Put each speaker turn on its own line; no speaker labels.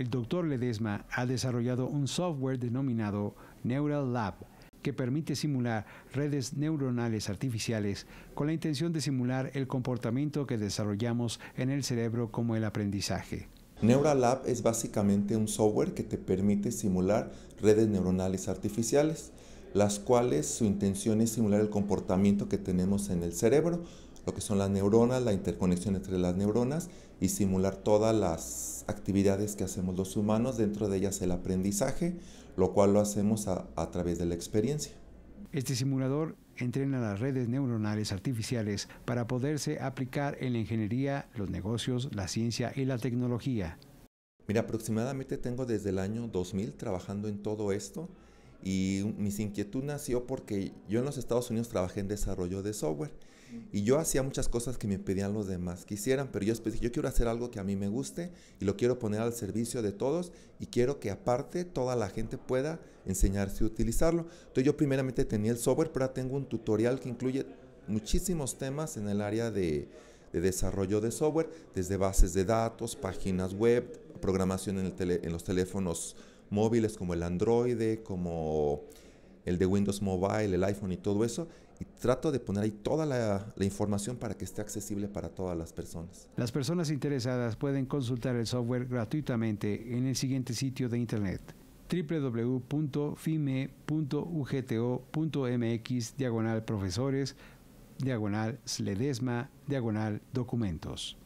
el doctor Ledesma ha desarrollado un software denominado Neural Lab que permite simular redes neuronales artificiales con la intención de simular el comportamiento que desarrollamos en el cerebro como el aprendizaje.
Neural Lab es básicamente un software que te permite simular redes neuronales artificiales, las cuales su intención es simular el comportamiento que tenemos en el cerebro lo que son las neuronas, la interconexión entre las neuronas y simular todas las actividades que hacemos los humanos, dentro de ellas el aprendizaje, lo cual lo hacemos a, través de la experiencia.
Este simulador entrena las redes neuronales artificiales para poderse aplicar en la ingeniería, los negocios, la ciencia y la tecnología.
Mira, aproximadamente tengo desde el año 2000 trabajando en todo esto. Y mis inquietud nació porque yo en los Estados Unidos trabajé en desarrollo de software y yo hacía muchas cosas que me pedían los demás que hicieran, pero yo dije, yo quiero hacer algo que a mí me guste y lo quiero poner al servicio de todos y quiero que aparte toda la gente pueda enseñarse a utilizarlo. Entonces yo primeramente tenía el software, pero ahora tengo un tutorial que incluye muchísimos temas en el área de, desarrollo de software, desde bases de datos, páginas web, programación en, en los teléfonos móviles como el Android, como el de Windows Mobile, el iPhone y todo eso. Y trato de poner ahí toda la, información para que esté accesible para todas las personas.
Las personas interesadas pueden consultar el software gratuitamente en el siguiente sitio de internet www.fime.ugto.mx diagonal profesores diagonal sledesma diagonal documentos.